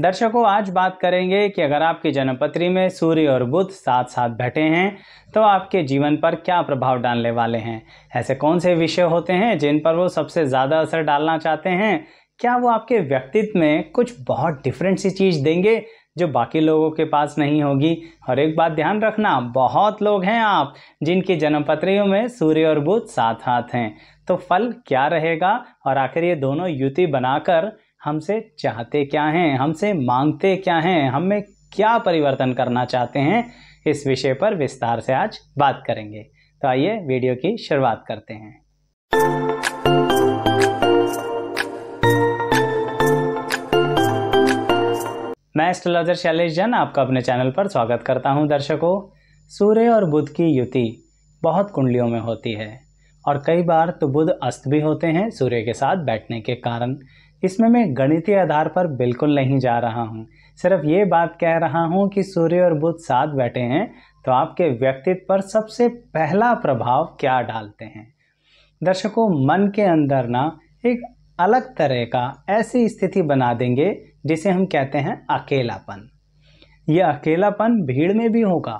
दर्शकों आज बात करेंगे कि अगर आपकी जन्मपत्री में सूर्य और बुध साथ साथ बैठे हैं तो आपके जीवन पर क्या प्रभाव डालने वाले हैं ऐसे कौन से विषय होते हैं जिन पर वो सबसे ज़्यादा असर डालना चाहते हैं क्या वो आपके व्यक्तित्व में कुछ बहुत डिफरेंट सी चीज़ देंगे जो बाकी लोगों के पास नहीं होगी और एक बात ध्यान रखना बहुत लोग हैं आप जिनकी जन्मपत्रियों में सूर्य और बुध साथ हाथ हैं तो फल क्या रहेगा और आखिर ये दोनों युति बनाकर हमसे चाहते क्या हैं हमसे मांगते क्या हैं हमें क्या परिवर्तन करना चाहते हैं इस विषय पर विस्तार से आज बात करेंगे तो आइए वीडियो की शुरुआत करते हैं मैं एस्ट्रोलॉजर शैलेश जन आपका अपने चैनल पर स्वागत करता हूं दर्शकों सूर्य और बुध की युति बहुत कुंडलियों में होती है और कई बार तो बुध अस्त भी होते हैं सूर्य के साथ बैठने के कारण इसमें मैं गणितीय आधार पर बिल्कुल नहीं जा रहा हूँ सिर्फ ये बात कह रहा हूँ कि सूर्य और बुध साथ बैठे हैं तो आपके व्यक्तित्व पर सबसे पहला प्रभाव क्या डालते हैं दर्शकों मन के अंदर ना एक अलग तरह का ऐसी स्थिति बना देंगे जिसे हम कहते हैं अकेलापन यह अकेलापन भीड़ में भी होगा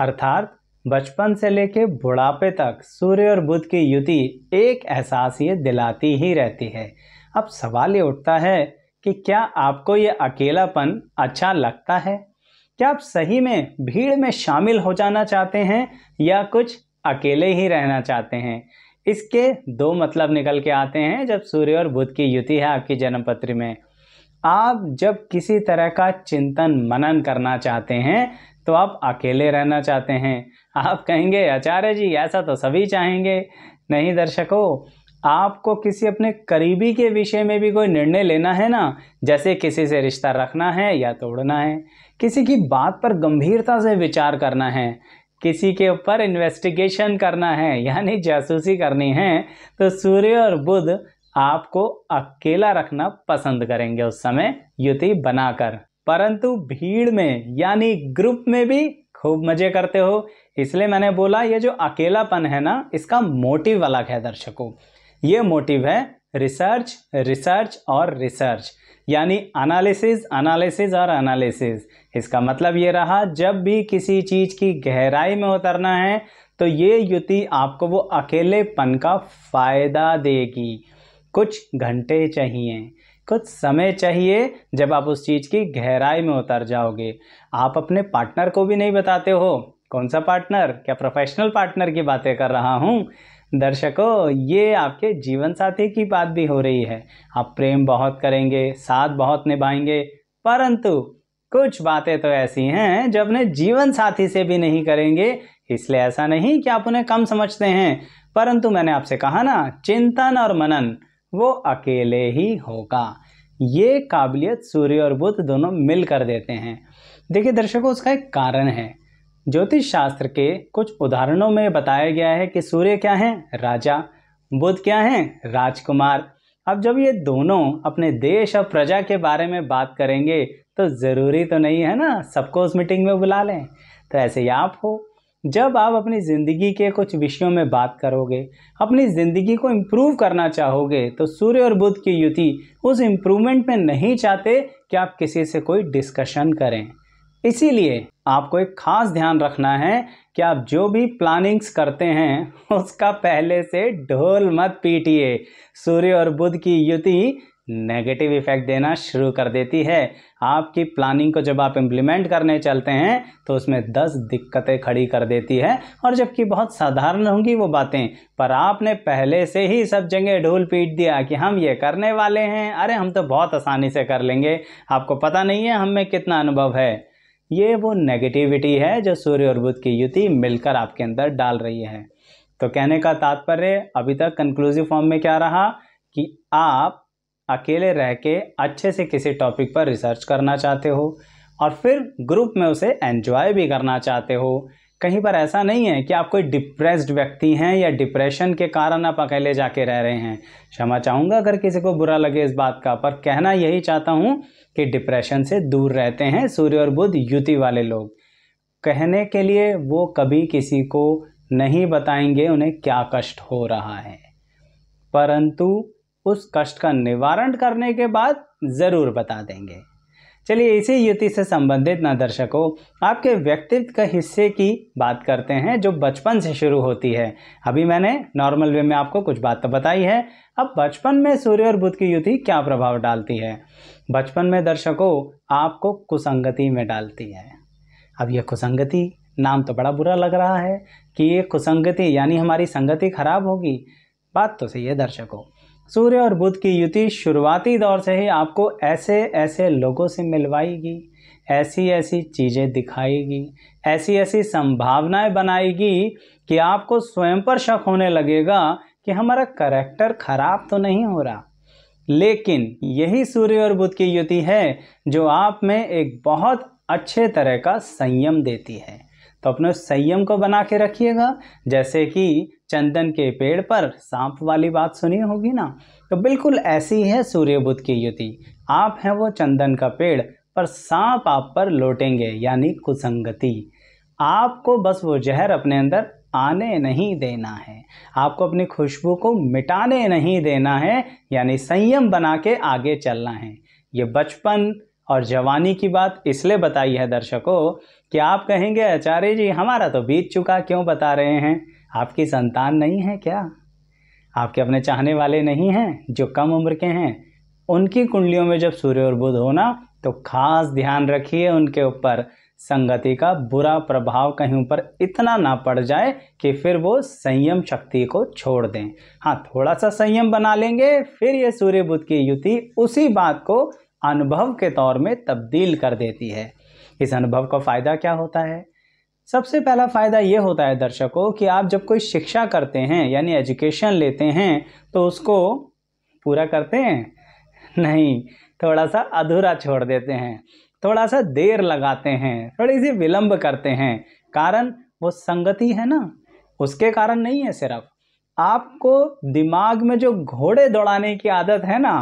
अर्थात बचपन से लेके बुढ़ापे तक सूर्य और बुध की युति एक एहसास ये दिलाती ही रहती है अब सवाल ये उठता है कि क्या आपको ये अकेलापन अच्छा लगता है क्या आप सही में भीड़ में शामिल हो जाना चाहते हैं या कुछ अकेले ही रहना चाहते हैं इसके दो मतलब निकल के आते हैं जब सूर्य और बुध की युति है आपकी जन्मपत्री में आप जब किसी तरह का चिंतन मनन करना चाहते हैं तो आप अकेले रहना चाहते हैं आप कहेंगे आचार्य जी ऐसा तो सभी चाहेंगे नहीं दर्शकों आपको किसी अपने करीबी के विषय में भी कोई निर्णय लेना है ना जैसे किसी से रिश्ता रखना है या तोड़ना है किसी की बात पर गंभीरता से विचार करना है किसी के ऊपर इन्वेस्टिगेशन करना है यानी जासूसी करनी है तो सूर्य और बुध आपको अकेला रखना पसंद करेंगे उस समय युति बनाकर परंतु भीड़ में यानी ग्रुप में भी खूब मजे करते हो इसलिए मैंने बोला ये जो अकेलापन है ना इसका मोटिव अलग है दर्शकों ये मोटिव है रिसर्च रिसर्च और रिसर्च यानी अनालिसिस अनालिसिस और अनालिसिस इसका मतलब ये रहा जब भी किसी चीज़ की गहराई में उतरना है तो ये युति आपको वो अकेलेपन का फ़ायदा देगी कुछ घंटे चाहिए कुछ समय चाहिए जब आप उस चीज़ की गहराई में उतर जाओगे आप अपने पार्टनर को भी नहीं बताते हो कौन सा पार्टनर क्या प्रोफेशनल पार्टनर की बातें कर रहा हूँ दर्शकों ये आपके जीवन साथी की बात भी हो रही है आप प्रेम बहुत करेंगे साथ बहुत निभाएंगे परंतु कुछ बातें तो ऐसी हैं जो अपने जीवन साथी से भी नहीं करेंगे इसलिए ऐसा नहीं कि आप उन्हें कम समझते हैं परंतु मैंने आपसे कहा ना चिंतन और मनन वो अकेले ही होगा ये काबिलियत सूर्य और बुध दोनों मिल कर देते हैं देखिए दर्शकों उसका एक कारण है ज्योतिष शास्त्र के कुछ उदाहरणों में बताया गया है कि सूर्य क्या हैं राजा बुध क्या हैं राजकुमार अब जब ये दोनों अपने देश और प्रजा के बारे में बात करेंगे तो ज़रूरी तो नहीं है ना सबको उस मीटिंग में बुला लें तो ऐसे ही आप हो जब आप अपनी ज़िंदगी के कुछ विषयों में बात करोगे अपनी ज़िंदगी को इम्प्रूव करना चाहोगे तो सूर्य और बुध की युति उस इम्प्रूवमेंट में नहीं चाहते कि आप किसी से कोई डिस्कशन करें इसीलिए आपको एक ख़ास ध्यान रखना है कि आप जो भी प्लानिंग्स करते हैं उसका पहले से ढोल मत पीटिए सूर्य और बुध की युति नेगेटिव इफेक्ट देना शुरू कर देती है आपकी प्लानिंग को जब आप इम्प्लीमेंट करने चलते हैं तो उसमें दस दिक्कतें खड़ी कर देती है और जबकि बहुत साधारण होंगी वो बातें पर आपने पहले से ही सब जगह ढोल पीट दिया कि हम ये करने वाले हैं अरे हम तो बहुत आसानी से कर लेंगे आपको पता नहीं है हमें कितना अनुभव है ये वो नेगेटिविटी है जो सूर्य और बुध की युति मिलकर आपके अंदर डाल रही है तो कहने का तात्पर्य अभी तक कंक्लूसिव फॉर्म में क्या रहा कि आप अकेले रह के अच्छे से किसी टॉपिक पर रिसर्च करना चाहते हो और फिर ग्रुप में उसे एन्जॉय भी करना चाहते हो कहीं पर ऐसा नहीं है कि आप कोई डिप्रेस्ड व्यक्ति हैं या डिप्रेशन के कारण आप अकेले जाके रह रहे हैं क्षमा चाहूँगा अगर किसी को बुरा लगे इस बात का पर कहना यही चाहता हूँ कि डिप्रेशन से दूर रहते हैं सूर्य और बुध युति वाले लोग कहने के लिए वो कभी किसी को नहीं बताएंगे उन्हें क्या कष्ट हो रहा है परंतु उस कष्ट का निवारण करने के बाद ज़रूर बता देंगे चलिए इसी युति से संबंधित ना दर्शकों आपके व्यक्तित्व के हिस्से की बात करते हैं जो बचपन से शुरू होती है अभी मैंने नॉर्मल वे में आपको कुछ बात तो बताई है अब बचपन में सूर्य और बुध की युति क्या प्रभाव डालती है बचपन में दर्शकों आपको कुसंगति में डालती है अब यह कुसंगति नाम तो बड़ा बुरा लग रहा है कि ये कुसंगति यानी हमारी संगति खराब होगी बात तो सही है दर्शकों सूर्य और बुध की युति शुरुआती दौर से ही आपको ऐसे ऐसे लोगों से मिलवाएगी ऐसी ऐसी चीज़ें दिखाएगी ऐसी ऐसी संभावनाएं बनाएगी कि आपको स्वयं पर शक होने लगेगा कि हमारा करैक्टर खराब तो नहीं हो रहा लेकिन यही सूर्य और बुध की युति है जो आप में एक बहुत अच्छे तरह का संयम देती है तो अपने संयम को बना के रखिएगा जैसे कि चंदन के पेड़ पर सांप वाली बात सुनी होगी ना तो बिल्कुल ऐसी है सूर्य बुद्ध की युति आप हैं वो चंदन का पेड़ पर सांप आप पर लौटेंगे यानी कुसंगति आपको बस वो जहर अपने अंदर आने नहीं देना है आपको अपनी खुशबू को मिटाने नहीं देना है यानी संयम बना के आगे चलना है ये बचपन और जवानी की बात इसलिए बताई है दर्शकों कि आप कहेंगे आचार्य जी हमारा तो बीत चुका क्यों बता रहे हैं आपकी संतान नहीं है क्या आपके अपने चाहने वाले नहीं हैं जो कम उम्र के हैं उनकी कुंडलियों में जब सूर्य और बुध होना तो खास ध्यान रखिए उनके ऊपर संगति का बुरा प्रभाव कहीं ऊपर इतना ना पड़ जाए कि फिर वो संयम शक्ति को छोड़ दें हाँ थोड़ा सा संयम बना लेंगे फिर ये सूर्य बुद्ध की युति उसी बात को अनुभव के तौर में तब्दील कर देती है इस अनुभव का फ़ायदा क्या होता है सबसे पहला फ़ायदा ये होता है दर्शकों कि आप जब कोई शिक्षा करते हैं यानी एजुकेशन लेते हैं तो उसको पूरा करते हैं नहीं थोड़ा सा अधूरा छोड़ देते हैं थोड़ा सा देर लगाते हैं थोड़ी सी विलंब करते हैं कारण वो संगति है ना उसके कारण नहीं है सिर्फ आपको दिमाग में जो घोड़े दौड़ाने की आदत है ना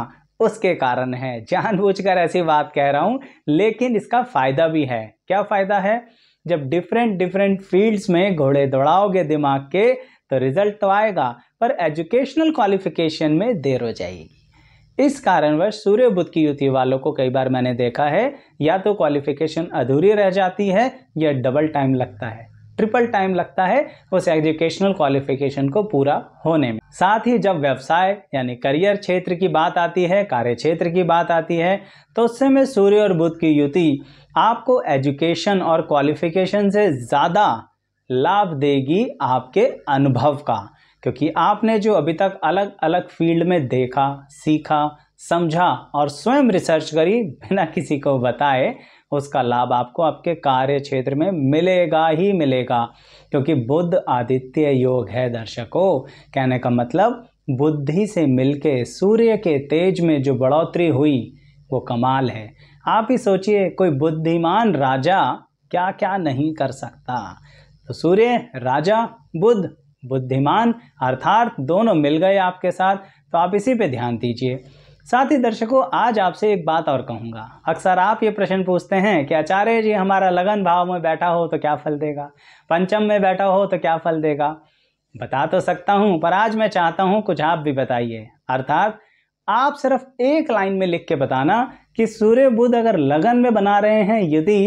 उसके कारण है जानबूझकर ऐसी बात कह रहा हूँ लेकिन इसका फ़ायदा भी है क्या फ़ायदा है जब डिफरेंट डिफरेंट फील्ड्स में घोड़े दौड़ाओगे दिमाग के तो रिजल्ट तो आएगा पर एजुकेशनल क्वालिफिकेशन में देर हो जाएगी इस कारणवश सूर्य बुद्ध की युति वालों को कई बार मैंने देखा है या तो क्वालिफिकेशन अधूरी रह जाती है या डबल टाइम लगता है ट्रिपल टाइम लगता है उस एजुकेशनल क्वालिफिकेशन को पूरा होने में साथ ही जब व्यवसाय यानी करियर क्षेत्र की बात आती है कार्य क्षेत्र की बात आती है तो उस समय सूर्य और बुद्ध की युति आपको एजुकेशन और क्वालिफिकेशन से ज़्यादा लाभ देगी आपके अनुभव का क्योंकि आपने जो अभी तक अलग अलग फील्ड में देखा सीखा समझा और स्वयं रिसर्च करी बिना किसी को बताए उसका लाभ आपको आपके कार्य क्षेत्र में मिलेगा ही मिलेगा क्योंकि बुद्ध आदित्य योग है दर्शकों कहने का मतलब बुद्धि से मिलके सूर्य के तेज में जो बढ़ोतरी हुई वो कमाल है आप ही सोचिए कोई बुद्धिमान राजा क्या क्या नहीं कर सकता तो सूर्य राजा बुद्ध बुद्धिमान अर्थात दोनों मिल गए आपके साथ तो आप इसी पे ध्यान दीजिए साथ ही दर्शकों आज आपसे एक बात और कहूँगा अक्सर आप ये प्रश्न पूछते हैं कि आचार्य जी हमारा लगन भाव में बैठा हो तो क्या फल देगा पंचम में बैठा हो तो क्या फल देगा बता तो सकता हूँ पर आज मैं चाहता हूँ कुछ आप भी बताइए अर्थात आप सिर्फ एक लाइन में लिख के बताना कि सूर्य बुध अगर लगन में बना रहे हैं यदि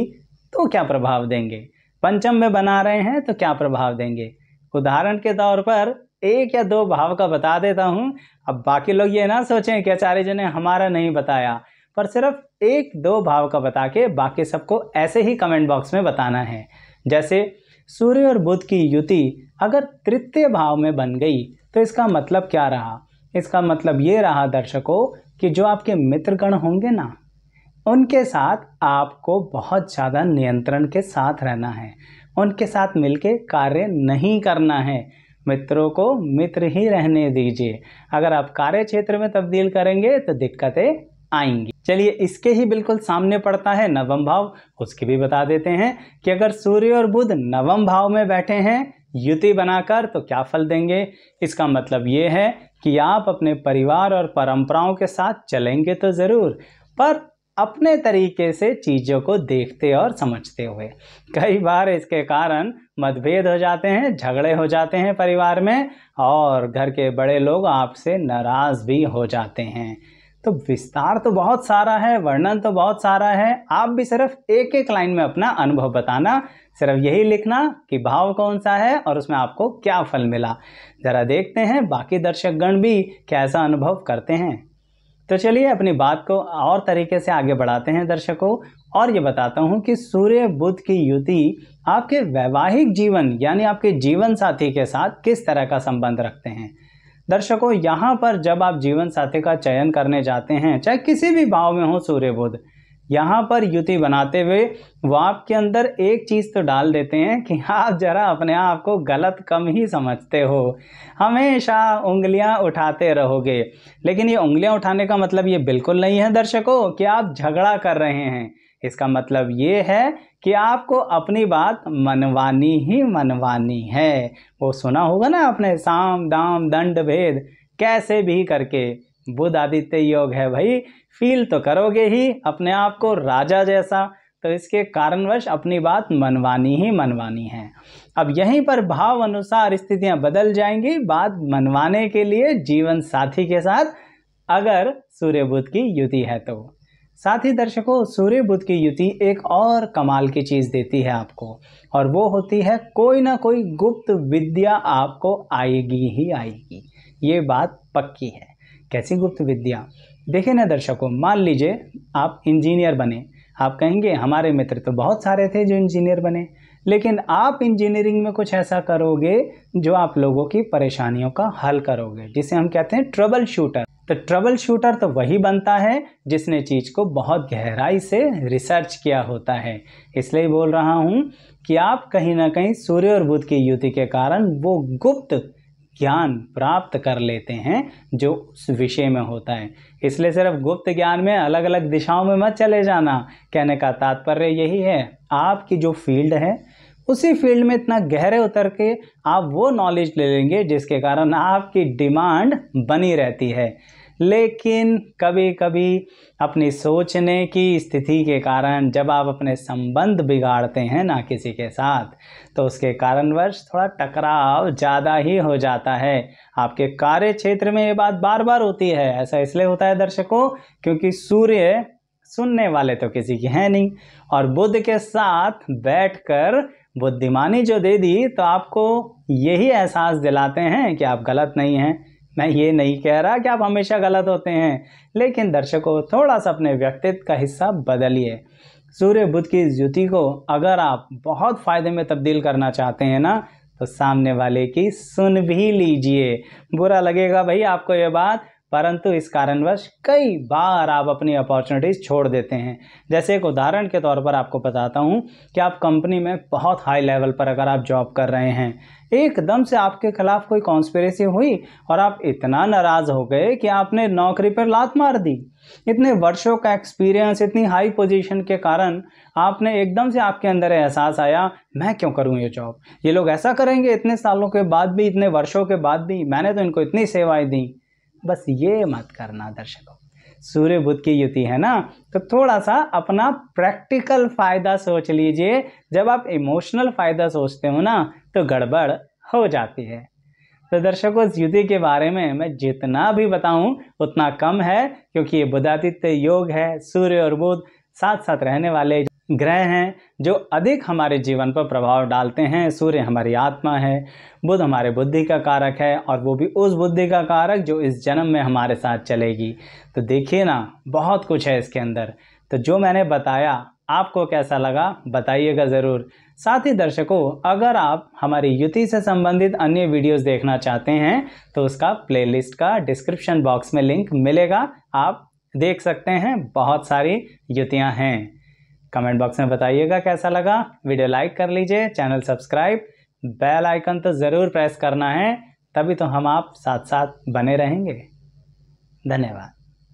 तो क्या प्रभाव देंगे पंचम में बना रहे हैं तो क्या प्रभाव देंगे उदाहरण के तौर पर एक या दो भाव का बता देता हूँ अब बाकी लोग ये ना सोचें कि आचार्य जी ने हमारा नहीं बताया पर सिर्फ एक दो भाव का बता के बाकी सबको ऐसे ही कमेंट बॉक्स में बताना है जैसे सूर्य और बुध की युति अगर तृतीय भाव में बन गई तो इसका मतलब क्या रहा इसका मतलब ये रहा दर्शकों कि जो आपके मित्रगण होंगे ना उनके साथ आपको बहुत ज़्यादा नियंत्रण के साथ रहना है उनके साथ मिलके कार्य नहीं करना है मित्रों को मित्र ही रहने दीजिए अगर आप कार्य क्षेत्र में तब्दील करेंगे तो दिक्कतें आएंगी चलिए इसके ही बिल्कुल सामने पड़ता है नवम भाव उसके भी बता देते हैं कि अगर सूर्य और बुध नवम भाव में बैठे हैं युति बनाकर तो क्या फल देंगे इसका मतलब ये है कि आप अपने परिवार और परंपराओं के साथ चलेंगे तो ज़रूर पर अपने तरीके से चीज़ों को देखते और समझते हुए कई बार इसके कारण मतभेद हो जाते हैं झगड़े हो जाते हैं परिवार में और घर के बड़े लोग आपसे नाराज़ भी हो जाते हैं तो विस्तार तो बहुत सारा है वर्णन तो बहुत सारा है आप भी सिर्फ एक एक लाइन में अपना अनुभव बताना सिर्फ यही लिखना कि भाव कौन सा है और उसमें आपको क्या फल मिला ज़रा देखते हैं बाकी दर्शकगण भी कैसा अनुभव करते हैं तो चलिए अपनी बात को और तरीके से आगे बढ़ाते हैं दर्शकों और ये बताता हूँ कि सूर्य बुद्ध की युति आपके वैवाहिक जीवन यानी आपके जीवन साथी के साथ किस तरह का संबंध रखते हैं दर्शकों यहाँ पर जब आप जीवन साथी का चयन करने जाते हैं चाहे किसी भी भाव में हो सूर्य बुद्ध यहाँ पर युति बनाते हुए वो आपके अंदर एक चीज़ तो डाल देते हैं कि आप जरा अपने आप को गलत कम ही समझते हो हमेशा उंगलियाँ उठाते रहोगे लेकिन ये उंगलियाँ उठाने का मतलब ये बिल्कुल नहीं है दर्शकों कि आप झगड़ा कर रहे हैं इसका मतलब ये है कि आपको अपनी बात मनवानी ही मनवानी है वो सुना होगा ना आपने साम दाम दंड भेद कैसे भी करके बुध आदित्य योग है भाई फील तो करोगे ही अपने आप को राजा जैसा तो इसके कारणवश अपनी बात मनवानी ही मनवानी है अब यहीं पर भाव अनुसार स्थितियां बदल जाएंगी बात मनवाने के लिए जीवन साथी के साथ अगर सूर्य बुद्ध की युति है तो साथ ही दर्शकों सूर्य बुद्ध की युति एक और कमाल की चीज़ देती है आपको और वो होती है कोई ना कोई गुप्त विद्या आपको आएगी ही आएगी ये बात पक्की है कैसी गुप्त विद्या देखें ना दर्शकों मान लीजिए आप इंजीनियर बने आप कहेंगे हमारे मित्र तो बहुत सारे थे जो इंजीनियर बने लेकिन आप इंजीनियरिंग में कुछ ऐसा करोगे जो आप लोगों की परेशानियों का हल करोगे जिसे हम कहते हैं ट्रबल शूटर तो ट्रबल शूटर तो वही बनता है जिसने चीज़ को बहुत गहराई से रिसर्च किया होता है इसलिए बोल रहा हूँ कि आप कहीं ना कहीं सूर्य और बुध की युति के कारण वो गुप्त ज्ञान प्राप्त कर लेते हैं जो उस विषय में होता है इसलिए सिर्फ गुप्त ज्ञान में अलग अलग दिशाओं में मत चले जाना कहने का तात्पर्य यही है आपकी जो फील्ड है उसी फील्ड में इतना गहरे उतर के आप वो नॉलेज ले लेंगे जिसके कारण आपकी डिमांड बनी रहती है लेकिन कभी कभी अपनी सोचने की स्थिति के कारण जब आप अपने संबंध बिगाड़ते हैं ना किसी के साथ तो उसके कारणवश थोड़ा टकराव ज़्यादा ही हो जाता है आपके कार्य क्षेत्र में ये बात बार बार होती है ऐसा इसलिए होता है दर्शकों क्योंकि सूर्य सुनने वाले तो किसी के हैं नहीं और बुद्ध के साथ बैठकर बुद्धिमानी जो दे दी तो आपको यही एहसास दिलाते हैं कि आप गलत नहीं हैं मैं ये नहीं कह रहा कि आप हमेशा गलत होते हैं लेकिन दर्शकों थोड़ा सा अपने व्यक्तित्व का हिस्सा बदलिए सूर्य बुद्ध की ज्योति को अगर आप बहुत फ़ायदे में तब्दील करना चाहते हैं ना तो सामने वाले की सुन भी लीजिए बुरा लगेगा भाई आपको ये बात परंतु इस कारणवश कई बार आप अपनी अपॉर्चुनिटीज़ छोड़ देते हैं जैसे एक उदाहरण के तौर पर आपको बताता हूँ कि आप कंपनी में बहुत हाई लेवल पर अगर आप जॉब कर रहे हैं एकदम से आपके खिलाफ कोई कॉन्स्पेरेसी हुई और आप इतना नाराज़ हो गए कि आपने नौकरी पर लात मार दी इतने वर्षों का एक्सपीरियंस इतनी हाई पोजीशन के कारण आपने एकदम से आपके अंदर एहसास आया मैं क्यों करूं ये जॉब ये लोग ऐसा करेंगे इतने सालों के बाद भी इतने वर्षों के बाद भी मैंने तो इनको इतनी सेवाएं दी बस ये मत करना दर्शकों सूर्य बुद्ध की युति है ना तो थोड़ा सा अपना प्रैक्टिकल फ़ायदा सोच लीजिए जब आप इमोशनल फ़ायदा सोचते हो ना तो गड़बड़ हो जाती है तो दर्शकों इस युति के बारे में मैं जितना भी बताऊं उतना कम है क्योंकि ये बुधादित्य योग है सूर्य और बुध साथ साथ रहने वाले ग्रह हैं जो अधिक हमारे जीवन पर प्रभाव डालते हैं सूर्य हमारी आत्मा है बुध हमारे बुद्धि का कारक है और वो भी उस बुद्धि का कारक जो इस जन्म में हमारे साथ चलेगी तो देखिए ना बहुत कुछ है इसके अंदर तो जो मैंने बताया आपको कैसा लगा बताइएगा ज़रूर साथ ही दर्शकों अगर आप हमारी युति से संबंधित अन्य वीडियोस देखना चाहते हैं तो उसका प्लेलिस्ट का डिस्क्रिप्शन बॉक्स में लिंक मिलेगा आप देख सकते हैं बहुत सारी युतियाँ हैं कमेंट बॉक्स में बताइएगा कैसा लगा वीडियो लाइक कर लीजिए चैनल सब्सक्राइब बेल आइकन तो ज़रूर प्रेस करना है तभी तो हम आप साथ साथ बने रहेंगे धन्यवाद